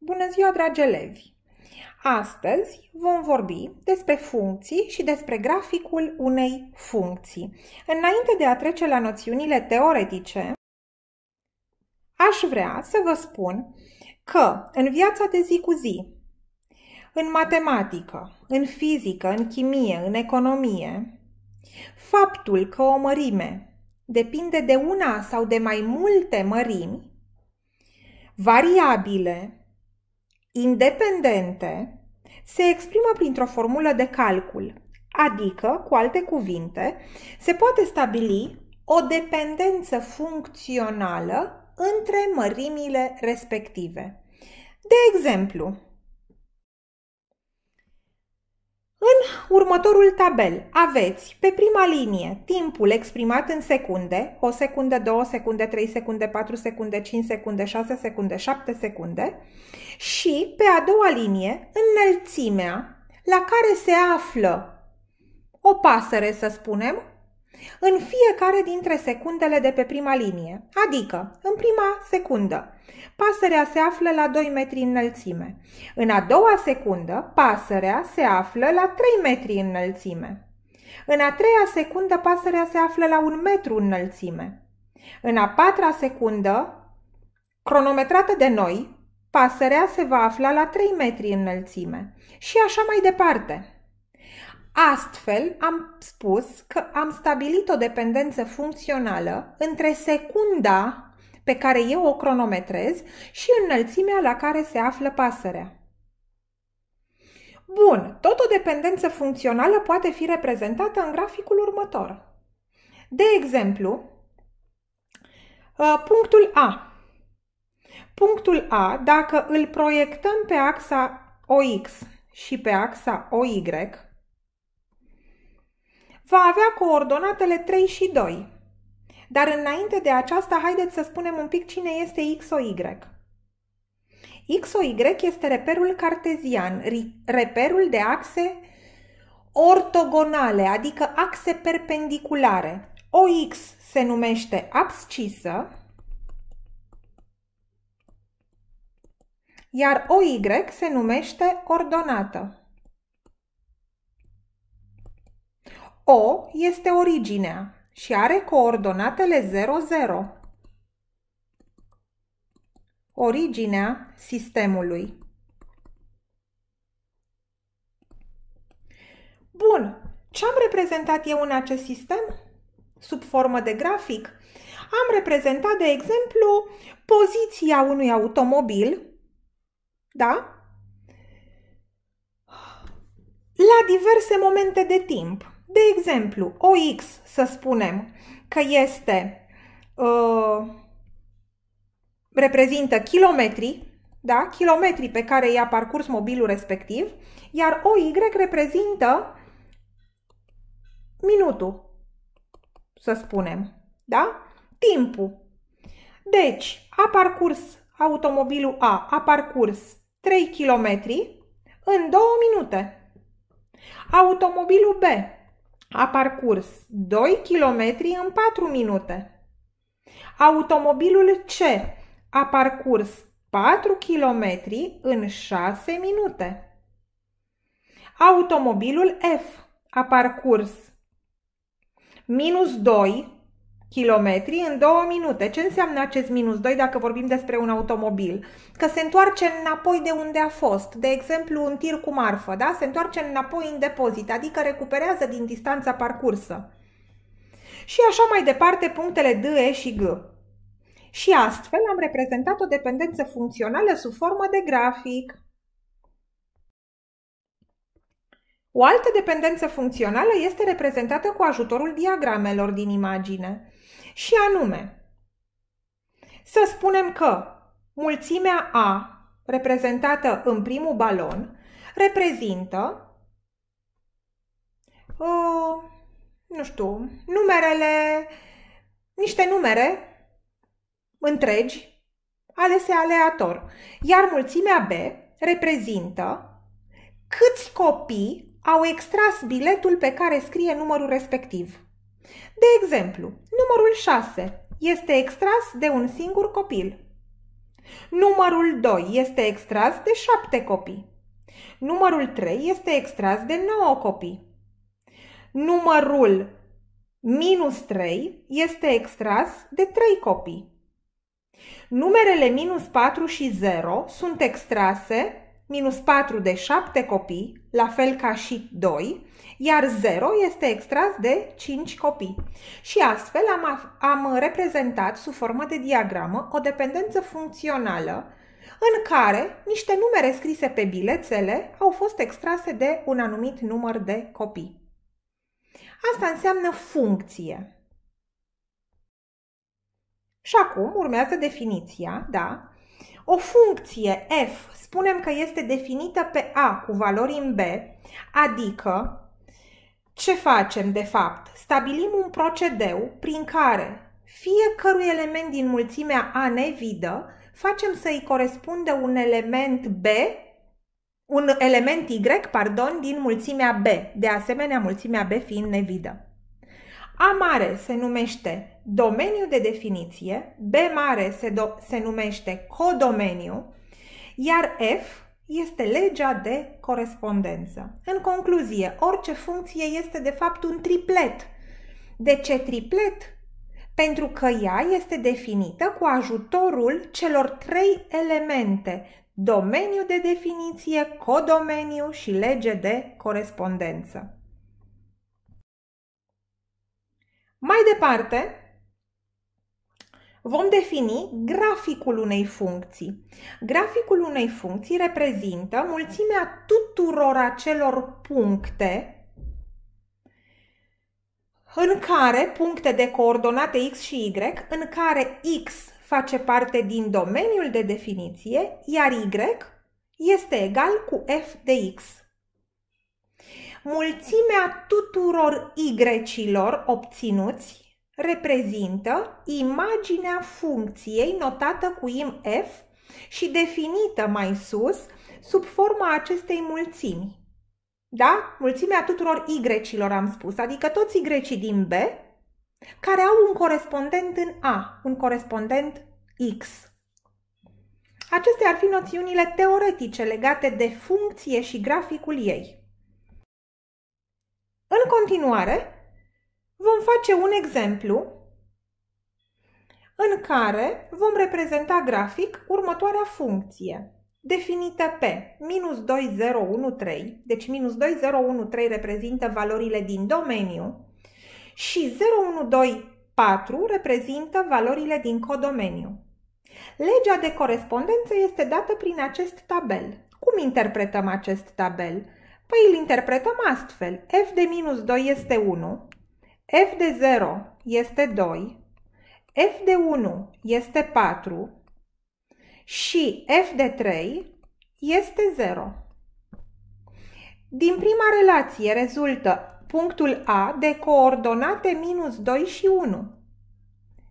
Bună ziua, dragi elevi! Astăzi vom vorbi despre funcții și despre graficul unei funcții. Înainte de a trece la noțiunile teoretice, aș vrea să vă spun că în viața de zi cu zi, în matematică, în fizică, în chimie, în economie, faptul că o mărime depinde de una sau de mai multe mărimi, variabile independente se exprimă printr-o formulă de calcul, adică, cu alte cuvinte, se poate stabili o dependență funcțională între mărimile respective. De exemplu, În următorul tabel aveți pe prima linie timpul exprimat în secunde, o secundă, două secunde, trei secunde, patru secunde, cinci secunde, șase secunde, șapte secunde și pe a doua linie înălțimea la care se află o pasăre, să spunem, în fiecare dintre secundele de pe prima linie, adică în prima secundă, pasărea se află la 2 metri înălțime. În a doua secundă, pasărea se află la 3 metri înălțime. În a treia secundă, pasărea se află la un metru înălțime. În a patra secundă, cronometrată de noi, pasărea se va afla la 3 metri înălțime. Și așa mai departe. Astfel, am spus că am stabilit o dependență funcțională între secunda pe care eu o cronometrez și înălțimea la care se află pasărea. Bun, tot o dependență funcțională poate fi reprezentată în graficul următor. De exemplu, uh, punctul A. Punctul A, dacă îl proiectăm pe axa OX și pe axa OY, va avea coordonatele 3 și 2. Dar înainte de aceasta, haideți să spunem un pic cine este X o Y. X o Y este reperul cartezian, reperul de axe ortogonale, adică axe perpendiculare. OX se numește abscisă, iar OY se numește ordonată. O este originea și are coordonatele 0, 0. Originea sistemului. Bun, ce am reprezentat eu în acest sistem? Sub formă de grafic, am reprezentat, de exemplu, poziția unui automobil, da? La diverse momente de timp. De exemplu, o X, să spunem, că este, uh, reprezintă kilometri, da? kilometri pe care i-a parcurs mobilul respectiv, iar o Y reprezintă minutul, să spunem, da? timpul. Deci, a parcurs automobilul A, a parcurs 3 km în 2 minute. Automobilul B a parcurs 2 km în 4 minute. Automobilul C a parcurs 4 km în 6 minute. Automobilul F a parcurs minus 2 kilometri în două minute. Ce înseamnă acest minus 2 dacă vorbim despre un automobil? Că se întoarce înapoi de unde a fost. De exemplu, un tir cu marfă, da? Se întoarce înapoi în depozit, adică recuperează din distanța parcursă. Și așa mai departe punctele D, E și G. Și astfel am reprezentat o dependență funcțională sub formă de grafic. O altă dependență funcțională este reprezentată cu ajutorul diagramelor din imagine și anume, să spunem că mulțimea A, reprezentată în primul balon, reprezintă, uh, nu știu, numerele, niște numere întregi alese aleator, iar mulțimea B reprezintă câți copii au extras biletul pe care scrie numărul respectiv. De exemplu, numărul 6 este extras de un singur copil. Numărul 2 este extras de 7 copii. Numărul 3 este extras de 9 copii. Numărul minus 3 este extras de 3 copii. Numerele minus 4 și 0 sunt extrase, minus 4 de 7 copii, la fel ca și 2, iar 0 este extras de 5 copii. Și astfel am, am reprezentat sub formă de diagramă o dependență funcțională în care niște numere scrise pe bilețele au fost extrase de un anumit număr de copii. Asta înseamnă funcție. Și acum urmează definiția, da? O funcție f, spunem că este definită pe a cu valori în b, adică ce facem, de fapt? Stabilim un procedeu prin care fiecărui element din mulțimea A nevidă facem să îi corespunde un element B, un element Y, pardon, din mulțimea B, de asemenea mulțimea B fiind nevidă. A mare se numește domeniu de definiție, B mare se, do- se numește codomeniu, iar F este legea de corespondență. În concluzie, orice funcție este de fapt un triplet. De ce triplet? Pentru că ea este definită cu ajutorul celor trei elemente, domeniu de definiție, codomeniu și lege de corespondență. Mai departe, vom defini graficul unei funcții. Graficul unei funcții reprezintă mulțimea tuturor acelor puncte în care puncte de coordonate x și y, în care x face parte din domeniul de definiție, iar y este egal cu f de x. Mulțimea tuturor y-ilor obținuți reprezintă imaginea funcției notată cu imf și definită mai sus sub forma acestei mulțimi. Da? Mulțimea tuturor y-ilor am spus, adică toți y din B care au un corespondent în A, un corespondent X. Acestea ar fi noțiunile teoretice legate de funcție și graficul ei. În continuare, Vom face un exemplu în care vom reprezenta grafic următoarea funcție definită pe minus 2013, deci minus 2013 reprezintă valorile din domeniu și 0124 reprezintă valorile din codomeniu. Legea de corespondență este dată prin acest tabel. Cum interpretăm acest tabel? Păi îl interpretăm astfel. f de minus 2 este 1, f de 0 este 2, f de 1 este 4 și f de 3 este 0. Din prima relație rezultă punctul A de coordonate minus 2 și 1.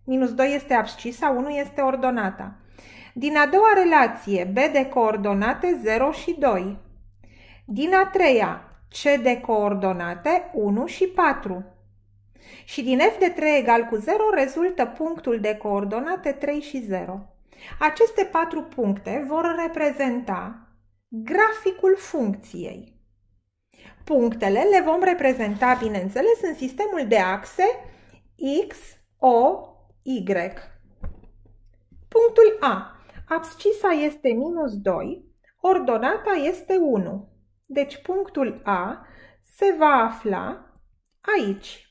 Minus 2 este abscisa, 1 este ordonata. Din a doua relație, B de coordonate 0 și 2. Din a treia, C de coordonate 1 și 4 și din f de 3 egal cu 0 rezultă punctul de coordonate 3 și 0. Aceste patru puncte vor reprezenta graficul funcției. Punctele le vom reprezenta, bineînțeles, în sistemul de axe X, O, Y. Punctul A. Abscisa este minus 2, ordonata este 1. Deci punctul A se va afla aici.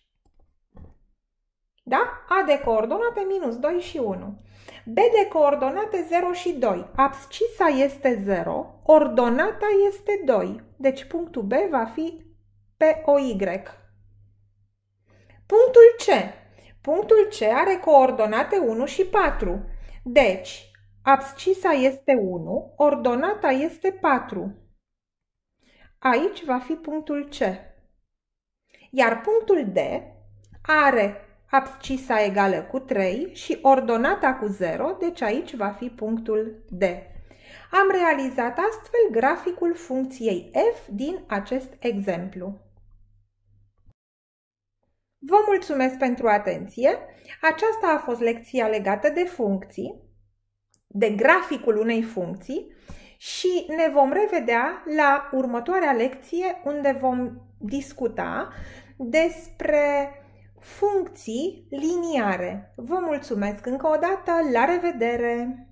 Da? A de coordonate minus 2 și 1. B de coordonate 0 și 2. Abscisa este 0, ordonata este 2. Deci punctul B va fi pe OY. Punctul C. Punctul C are coordonate 1 și 4. Deci, abscisa este 1, ordonata este 4. Aici va fi punctul C. Iar punctul D are abscisa egală cu 3 și ordonata cu 0, deci aici va fi punctul D. Am realizat astfel graficul funcției f din acest exemplu. Vă mulțumesc pentru atenție! Aceasta a fost lecția legată de funcții, de graficul unei funcții și ne vom revedea la următoarea lecție unde vom discuta despre funcții liniare. Vă mulțumesc încă o dată, la revedere!